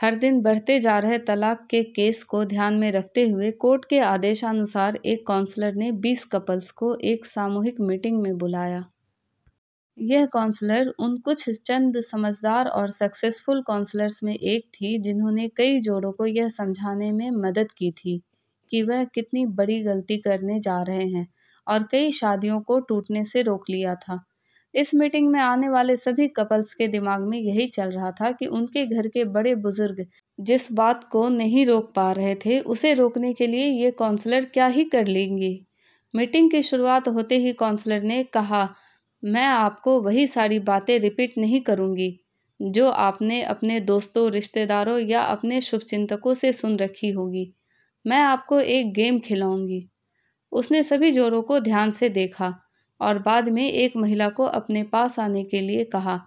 हर दिन बढ़ते जा रहे तलाक के केस को ध्यान में रखते हुए कोर्ट के आदेशानुसार एक काउंसलर ने 20 कपल्स को एक सामूहिक मीटिंग में बुलाया यह काउंसलर उन कुछ चंद समझदार और सक्सेसफुल काउंसलर्स में एक थी जिन्होंने कई जोड़ों को यह समझाने में मदद की थी कि वह कितनी बड़ी गलती करने जा रहे हैं और कई शादियों को टूटने से रोक लिया था इस मीटिंग में आने वाले सभी कपल्स के दिमाग में यही चल रहा था कि उनके घर के बड़े बुजुर्ग जिस बात को नहीं रोक पा रहे थे उसे रोकने के लिए ये काउंसलर क्या ही कर लेंगी मीटिंग की शुरुआत होते ही काउंसलर ने कहा मैं आपको वही सारी बातें रिपीट नहीं करूंगी जो आपने अपने दोस्तों रिश्तेदारों या अपने शुभचिंतकों से सुन रखी होगी मैं आपको एक गेम खिलाऊंगी उसने सभी जोरों को ध्यान से देखा और बाद में एक महिला को अपने पास आने के लिए कहा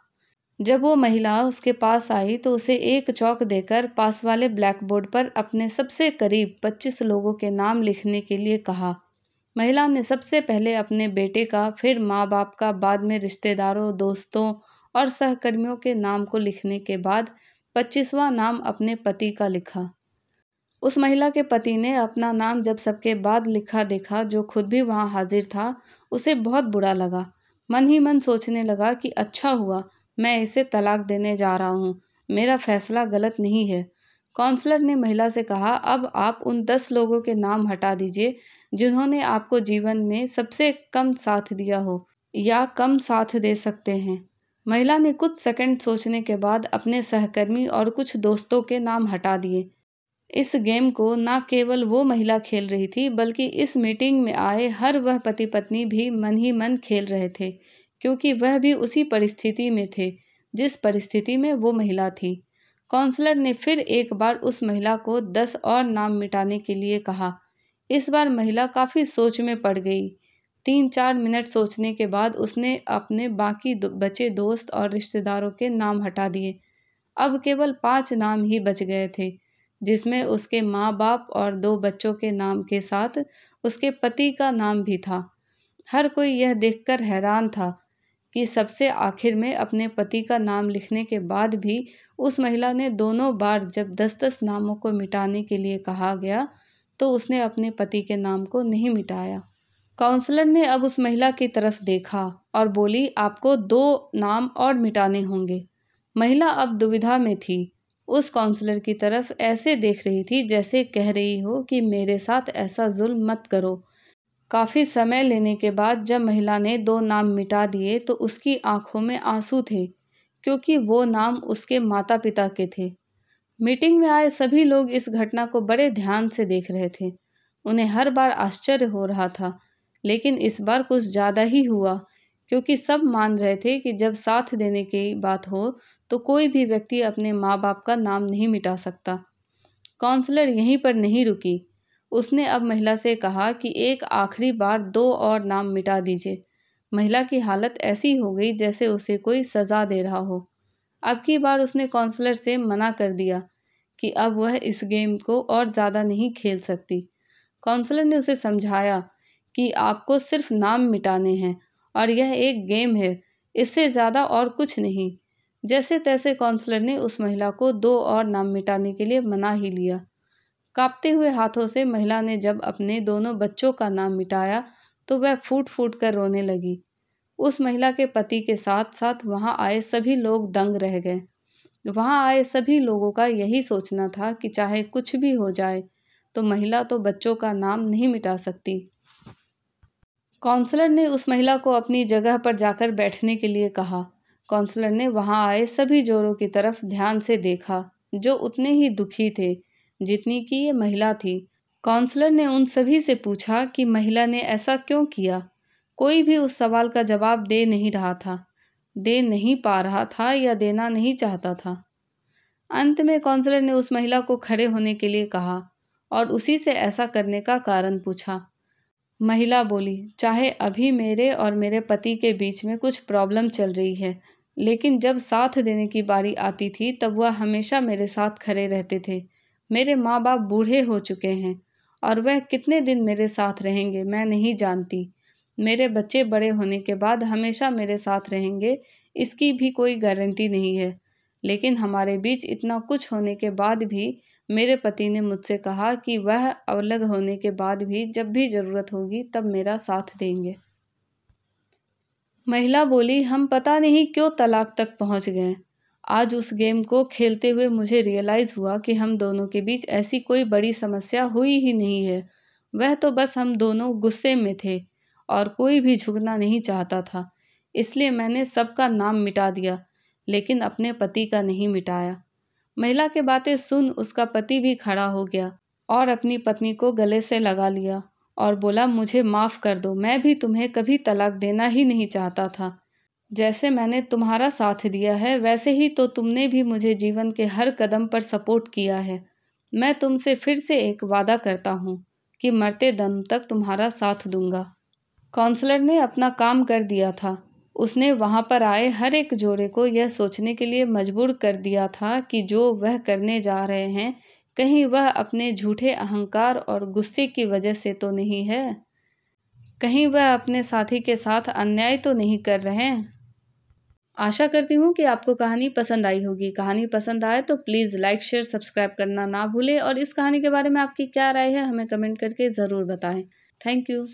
जब वो महिला उसके पास आई तो उसे एक चौक देकर पास वाले ब्लैक बोर्ड पर अपने सबसे करीब पच्चीस लोगों के नाम लिखने के लिए कहा महिला ने सबसे पहले अपने बेटे का फिर माँ बाप का बाद में रिश्तेदारों दोस्तों और सहकर्मियों के नाम को लिखने के बाद पच्चीसवां नाम अपने पति का लिखा उस महिला के पति ने अपना नाम जब सबके बाद लिखा देखा जो खुद भी वहाँ हाजिर था उसे बहुत बुरा लगा मन ही मन सोचने लगा कि अच्छा हुआ मैं इसे तलाक देने जा रहा हूँ मेरा फैसला गलत नहीं है काउंसलर ने महिला से कहा अब आप उन दस लोगों के नाम हटा दीजिए जिन्होंने आपको जीवन में सबसे कम साथ दिया हो या कम साथ दे सकते हैं महिला ने कुछ सेकंड सोचने के बाद अपने सहकर्मी और कुछ दोस्तों के नाम हटा दिए इस गेम को न केवल वो महिला खेल रही थी बल्कि इस मीटिंग में आए हर वह पति पत्नी भी मन ही मन खेल रहे थे क्योंकि वह भी उसी परिस्थिति में थे जिस परिस्थिति में वो महिला थी काउंसलर ने फिर एक बार उस महिला को दस और नाम मिटाने के लिए कहा इस बार महिला काफ़ी सोच में पड़ गई तीन चार मिनट सोचने के बाद उसने अपने बाकी बचे दोस्त और रिश्तेदारों के नाम हटा दिए अब केवल पाँच नाम ही बच गए थे जिसमें उसके माँ बाप और दो बच्चों के नाम के साथ उसके पति का नाम भी था हर कोई यह देखकर हैरान था कि सबसे आखिर में अपने पति का नाम लिखने के बाद भी उस महिला ने दोनों बार जब दस दस नामों को मिटाने के लिए कहा गया तो उसने अपने पति के नाम को नहीं मिटाया काउंसलर ने अब उस महिला की तरफ देखा और बोली आपको दो नाम और मिटाने होंगे महिला अब दुविधा में थी उस काउंसलर की तरफ ऐसे देख रही थी जैसे कह रही हो कि मेरे साथ ऐसा जुल्म मत करो काफ़ी समय लेने के बाद जब महिला ने दो नाम मिटा दिए तो उसकी आंखों में आंसू थे क्योंकि वो नाम उसके माता पिता के थे मीटिंग में आए सभी लोग इस घटना को बड़े ध्यान से देख रहे थे उन्हें हर बार आश्चर्य हो रहा था लेकिन इस बार कुछ ज़्यादा ही हुआ क्योंकि सब मान रहे थे कि जब साथ देने की बात हो तो कोई भी व्यक्ति अपने माँ बाप का नाम नहीं मिटा सकता काउंसलर यहीं पर नहीं रुकी उसने अब महिला से कहा कि एक आखिरी बार दो और नाम मिटा दीजिए महिला की हालत ऐसी हो गई जैसे उसे कोई सज़ा दे रहा हो अब की बार उसने काउंसलर से मना कर दिया कि अब वह इस गेम को और ज़्यादा नहीं खेल सकती काउंसलर ने उसे समझाया कि आपको सिर्फ नाम मिटाने हैं और यह एक गेम है इससे ज़्यादा और कुछ नहीं जैसे तैसे काउंसलर ने उस महिला को दो और नाम मिटाने के लिए मना ही लिया कांपते हुए हाथों से महिला ने जब अपने दोनों बच्चों का नाम मिटाया तो वह फूट फूट कर रोने लगी उस महिला के पति के साथ साथ वहाँ आए सभी लोग दंग रह गए वहाँ आए सभी लोगों का यही सोचना था कि चाहे कुछ भी हो जाए तो महिला तो बच्चों का नाम नहीं मिटा सकती काउंसलर ने उस महिला को अपनी जगह पर जाकर बैठने के लिए कहा काउंसलर ने वहां आए सभी जोरों की तरफ ध्यान से देखा जो उतने ही दुखी थे जितनी कि ये महिला थी काउंसलर ने उन सभी से पूछा कि महिला ने ऐसा क्यों किया कोई भी उस सवाल का जवाब दे नहीं रहा था दे नहीं पा रहा था या देना नहीं चाहता था अंत में काउंसलर ने उस महिला को खड़े होने के लिए कहा और उसी से ऐसा करने का कारण पूछा महिला बोली चाहे अभी मेरे और मेरे पति के बीच में कुछ प्रॉब्लम चल रही है लेकिन जब साथ देने की बारी आती थी तब वह हमेशा मेरे साथ खड़े रहते थे मेरे माँ बाप बूढ़े हो चुके हैं और वह कितने दिन मेरे साथ रहेंगे मैं नहीं जानती मेरे बच्चे बड़े होने के बाद हमेशा मेरे साथ रहेंगे इसकी भी कोई गारंटी नहीं है लेकिन हमारे बीच इतना कुछ होने के बाद भी मेरे पति ने मुझसे कहा कि वह अलग होने के बाद भी जब भी ज़रूरत होगी तब मेरा साथ देंगे महिला बोली हम पता नहीं क्यों तलाक तक पहुंच गए आज उस गेम को खेलते हुए मुझे रियलाइज़ हुआ कि हम दोनों के बीच ऐसी कोई बड़ी समस्या हुई ही नहीं है वह तो बस हम दोनों गुस्से में थे और कोई भी झुकना नहीं चाहता था इसलिए मैंने सबका नाम मिटा दिया लेकिन अपने पति का नहीं मिटाया महिला के बातें सुन उसका पति भी खड़ा हो गया और अपनी पत्नी को गले से लगा लिया और बोला मुझे माफ़ कर दो मैं भी तुम्हें कभी तलाक देना ही नहीं चाहता था जैसे मैंने तुम्हारा साथ दिया है वैसे ही तो तुमने भी मुझे जीवन के हर कदम पर सपोर्ट किया है मैं तुमसे फिर से एक वादा करता हूँ कि मरते दम तक तुम्हारा साथ दूंगा काउंसलर ने अपना काम कर दिया था उसने वहाँ पर आए हर एक जोड़े को यह सोचने के लिए मजबूर कर दिया था कि जो वह करने जा रहे हैं कहीं वह अपने झूठे अहंकार और गुस्से की वजह से तो नहीं है कहीं वह अपने साथी के साथ अन्याय तो नहीं कर रहे हैं आशा करती हूँ कि आपको कहानी पसंद आई होगी कहानी पसंद आए तो प्लीज़ लाइक शेयर सब्सक्राइब करना ना भूलें और इस कहानी के बारे में आपकी क्या राय है हमें कमेंट करके ज़रूर बताएं थैंक यू